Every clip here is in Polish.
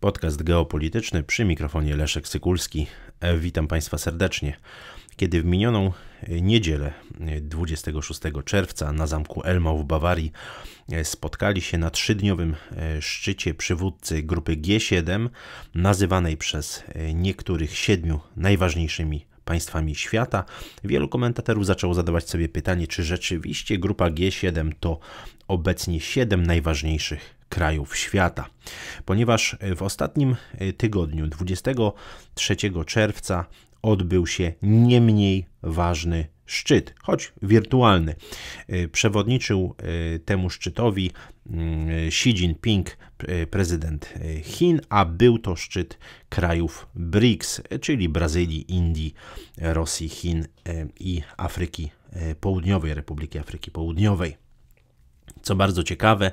Podcast geopolityczny przy mikrofonie Leszek Sykulski. E, witam Państwa serdecznie. Kiedy w minioną e, niedzielę 26 e, czerwca na zamku Elmau w Bawarii spotkali się na trzydniowym szczycie przywódcy grupy G7, nazywanej przez niektórych siedmiu najważniejszymi państwami świata, wielu komentatorów zaczęło zadawać sobie pytanie, czy rzeczywiście grupa G7 to obecnie siedem najważniejszych krajów świata. Ponieważ e, w ostatnim e, tygodniu, 23 czerwca, odbył się nie mniej ważny szczyt, choć wirtualny. E, przewodniczył temu szczytowi mm, Xi Jinping, prezydent Chin, a był to szczyt krajów BRICS, czyli Brazylii, Indii, Rosji, Chin i Afryki Południowej, Republiki Afryki Południowej. Co bardzo ciekawe,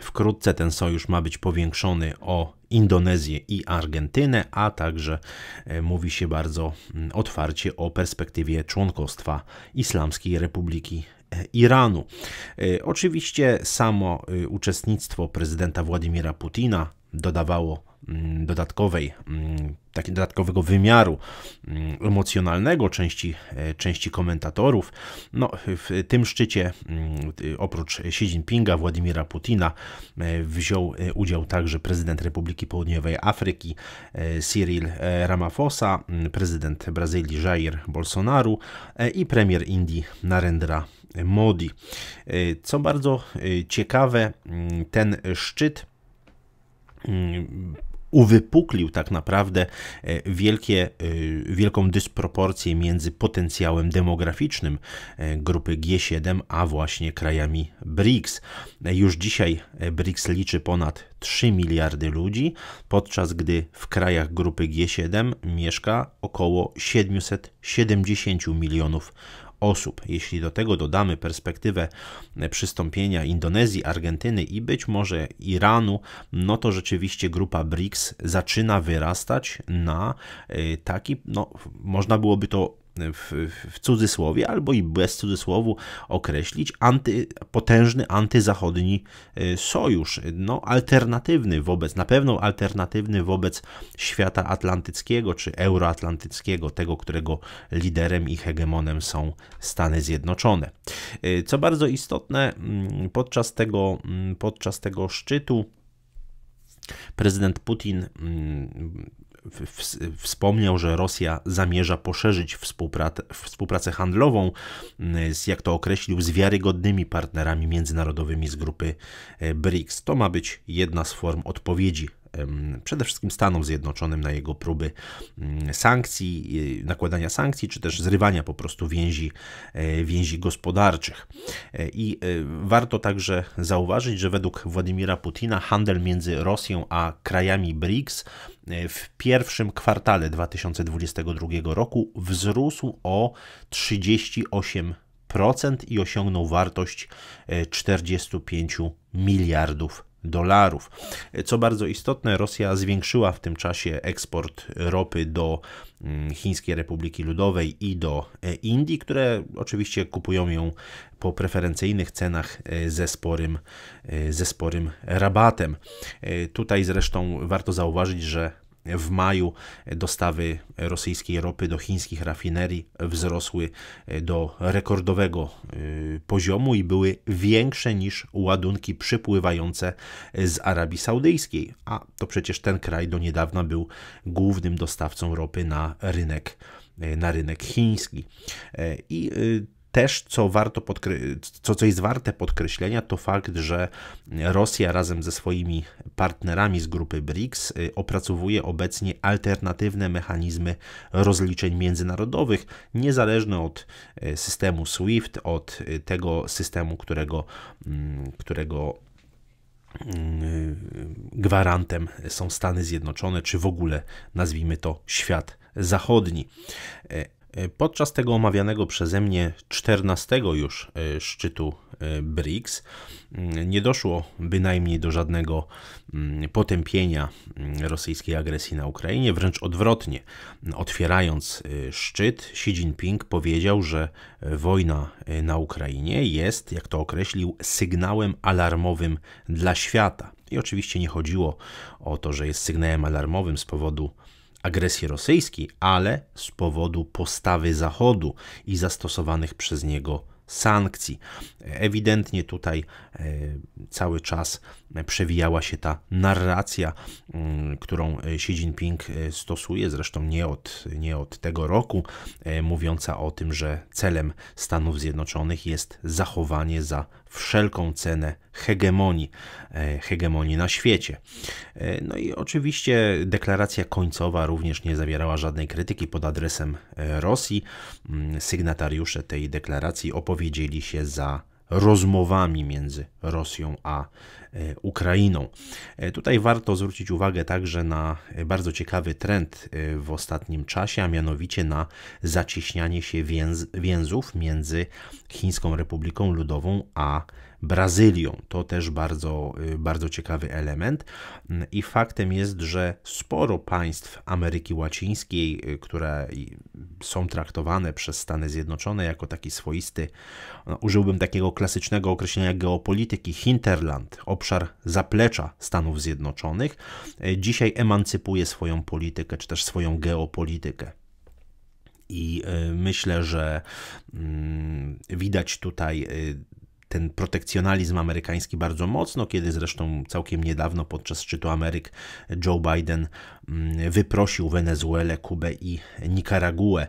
wkrótce ten sojusz ma być powiększony o Indonezję i Argentynę, a także e, mówi się bardzo mm, otwarcie o perspektywie członkostwa Islamskiej Republiki e, Iranu. E, oczywiście samo uczestnictwo prezydenta Władimira Putina dodawało Mm, dodatkowej, mm, takiego dodatkowego wymiaru mm, emocjonalnego części, e, części komentatorów. No, w tym szczycie oprócz Xi Jinpinga, Władimira Putina e, wziął e, udział także prezydent Republiki Południowej Afryki Cyril Ramaphosa, prezydent Brazylii Jair Bolsonaro i premier Indii Narendra Modi. Co bardzo ciekawe, ten szczyt uwypuklił tak naprawdę e, wielkie, e, wielką dysproporcję między potencjałem demograficznym e, grupy G7 a właśnie krajami BRICS. Już dzisiaj BRICS liczy ponad 3 miliardy ludzi, podczas gdy w krajach grupy G7 mieszka około 770 milionów osób. Jeśli do tego dodamy perspektywę przystąpienia Indonezji, Argentyny i być może Iranu, no to rzeczywiście grupa BRICS zaczyna wyrastać na y, taki, no można byłoby to w, w cudzysłowie albo i bez cudzysłowu określić anty, potężny antyzachodni y, sojusz, no alternatywny wobec, na pewno alternatywny wobec świata atlantyckiego czy euroatlantyckiego, tego, którego liderem i hegemonem są Stany Zjednoczone. Y, co bardzo istotne, mm, podczas tego, mm, podczas tego szczytu Prezydent Putin mm, wspomniał, że Rosja zamierza poszerzyć współpracę, współpracę handlową, mm, z, jak to określił, z wiarygodnymi partnerami międzynarodowymi z grupy e, BRICS. To ma być jedna z form odpowiedzi przede wszystkim Stanom Zjednoczonym na jego próby mm, sankcji, y, nakładania sankcji, czy też zrywania po prostu więzi, e, więzi gospodarczych. E, I e, warto także zauważyć, że według Władimira Putina handel między Rosją a krajami BRICS w pierwszym kwartale 2022 roku wzrósł o 38% i osiągnął wartość 45 miliardów dolarów. Co bardzo istotne, Rosja zwiększyła w tym czasie eksport ropy do mm, Chińskiej Republiki Ludowej i do e, Indii, które oczywiście kupują ją po preferencyjnych cenach e, ze sporym, e, ze sporym rabatem. Tutaj zresztą warto zauważyć, że w maju dostawy rosyjskiej ropy do chińskich rafinerii wzrosły do rekordowego y, poziomu i były większe niż ładunki przypływające z Arabii Saudyjskiej, a to przecież ten kraj do niedawna był głównym dostawcą ropy na rynek y, na rynek chiński. Y, I też, co, warto co, co jest warte podkreślenia, to fakt, że Rosja razem ze swoimi partnerami z grupy BRICS y, opracowuje obecnie alternatywne mechanizmy rozliczeń międzynarodowych, niezależne od y, systemu SWIFT, od y, tego systemu, którego, mm, którego mm, gwarantem są Stany Zjednoczone, czy w ogóle nazwijmy to świat zachodni. E, podczas tego omawianego przeze mnie 14 już e, szczytu e, BRICS mm, nie doszło bynajmniej do żadnego mm, potępienia mm, rosyjskiej agresji na Ukrainie, wręcz odwrotnie. Otwierając szczyt, Xi Jinping powiedział, że wojna na Ukrainie jest, jak to określił, sygnałem alarmowym dla świata. I oczywiście nie chodziło o to, że jest sygnałem alarmowym z powodu agresji rosyjskiej, ale z powodu postawy Zachodu i zastosowanych przez niego sankcji. Ewidentnie tutaj e, cały czas przewijała się ta narracja, mm, którą e, Xi Jinping e, stosuje, zresztą nie od, nie od tego roku, mówiąca o tym, że celem Stanów Zjednoczonych jest zachowanie za wszelką cenę hegemonii, hegemonii na świecie. No i oczywiście deklaracja końcowa również nie zawierała żadnej krytyki pod adresem Rosji. Mm, sygnatariusze tej deklaracji opowiedzieli, opowiedzieli się za rozmowami między Rosją a e, Ukrainą. E, tutaj warto zwrócić uwagę także na e, bardzo ciekawy trend w ostatnim czasie, a mianowicie na zacieśnianie się więz, więzów między Chińską Republiką Ludową a Brazylią. To też bardzo, y, bardzo ciekawy element. I faktem jest, że sporo państw Ameryki Łacińskiej, y, które są traktowane przez Stany Zjednoczone jako taki swoisty, no, użyłbym takiego klasycznego określenia geopolityki, hinterland, obszar zaplecza Stanów Zjednoczonych, y, dzisiaj emancypuje swoją politykę, czy też swoją geopolitykę. I myślę, że mm, widać tutaj ten protekcjonalizm amerykański bardzo mocno, kiedy zresztą całkiem niedawno podczas szczytu Ameryk Joe Biden mm, wyprosił Wenezuelę, Kubę i Nikaraguę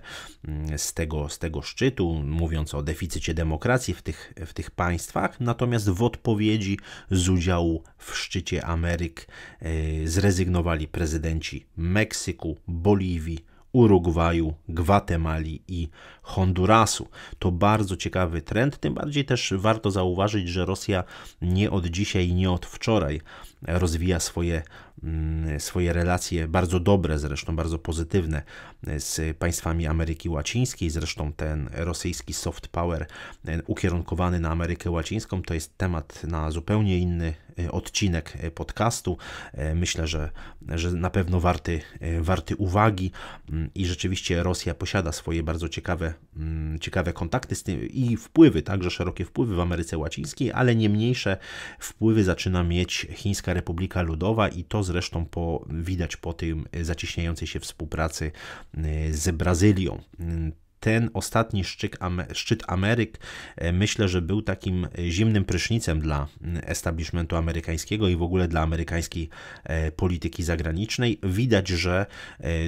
mm, z tego, z tego szczytu, mówiąc o deficycie demokracji w tych, w tych państwach. Natomiast w odpowiedzi z udziału w szczycie Ameryk e, zrezygnowali prezydenci Meksyku, Boliwii, Urugwaju, Gwatemali i Hondurasu. To bardzo ciekawy trend, tym bardziej też warto zauważyć, że Rosja nie od dzisiaj, nie od wczoraj rozwija swoje, mm, swoje relacje, bardzo dobre zresztą, bardzo pozytywne e, z państwami Ameryki Łacińskiej. Zresztą ten rosyjski soft power e, ukierunkowany na Amerykę Łacińską to jest temat na zupełnie inny e, odcinek podcastu. Myślę, że, że na pewno warty, warty uwagi mm, i rzeczywiście Rosja posiada swoje bardzo ciekawe, mm, ciekawe kontakty z tym i wpływy, także szerokie wpływy w Ameryce Łacińskiej, ale nie mniejsze wpływy zaczyna mieć Chińska Republika Ludowa i to zresztą po, widać po tym zacieśniającej się współpracy y, z Brazylią ten ostatni szczyt, Ameryk e, myślę, że był takim e, zimnym prysznicem dla mm, establishmentu amerykańskiego i w ogóle dla amerykańskiej e, polityki zagranicznej. Widać, że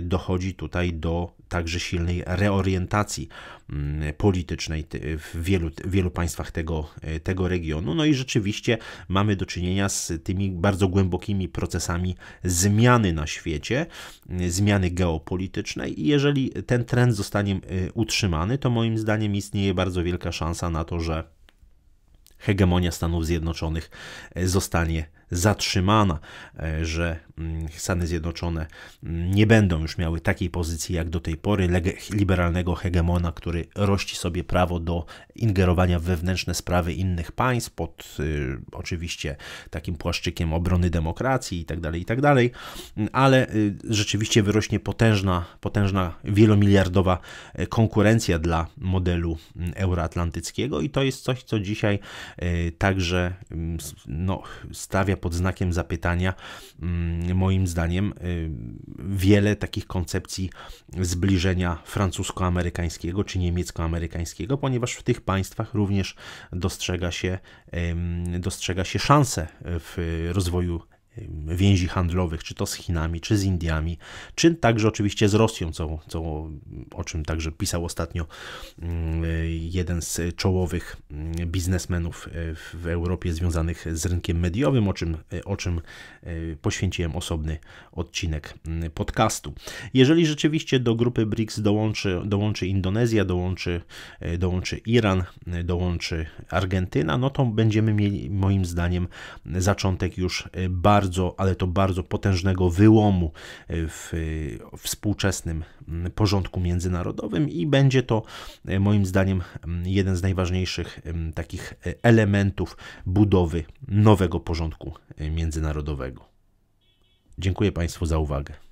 dochodzi tutaj do także silnej reorientacji mm, politycznej w wielu, wielu państwach tego, e, tego regionu. No i rzeczywiście mamy do czynienia z tymi bardzo głębokimi procesami zmiany na świecie, mm, zmiany geopolitycznej i jeżeli ten trend zostanie e, utrzymany, to moim zdaniem istnieje bardzo wielka szansa na to, że hegemonia Stanów Zjednoczonych e, zostanie zatrzymana, e, że mm, Stany Zjednoczone mm, nie będą już miały takiej pozycji jak do tej pory liberalnego hegemona, który rości sobie prawo do ingerowania w wewnętrzne sprawy innych państw pod y, oczywiście takim płaszczykiem obrony demokracji itd., tak itd., tak ale y, rzeczywiście wyrośnie potężna, potężna wielomiliardowa e, konkurencja dla modelu mm, euroatlantyckiego i to jest coś, co dzisiaj y, także no, stawia pod znakiem zapytania, mm, moim zdaniem, y, wiele takich koncepcji zbliżenia francusko-amerykańskiego czy niemiecko-amerykańskiego, ponieważ w tych państwach również dostrzega się, dostrzega się szanse w rozwoju więzi handlowych, czy to z Chinami, czy z Indiami, czy także oczywiście z Rosją, co, co, o czym także pisał ostatnio jeden z czołowych biznesmenów e, w Europie związanych z rynkiem mediowym, o czym, e, o czym e, poświęciłem osobny odcinek podcastu. Jeżeli rzeczywiście do grupy BRICS dołączy, dołączy Indonezja, dołączy, dołączy Iran, dołączy Argentyna, no to będziemy mieli moim zdaniem zaczątek już bardzo bardzo, ale to bardzo potężnego wyłomu e, w e, współczesnym porządku międzynarodowym i będzie to e, moim zdaniem jeden z najważniejszych takich elementów budowy nowego porządku międzynarodowego. Dziękuję Państwu za uwagę.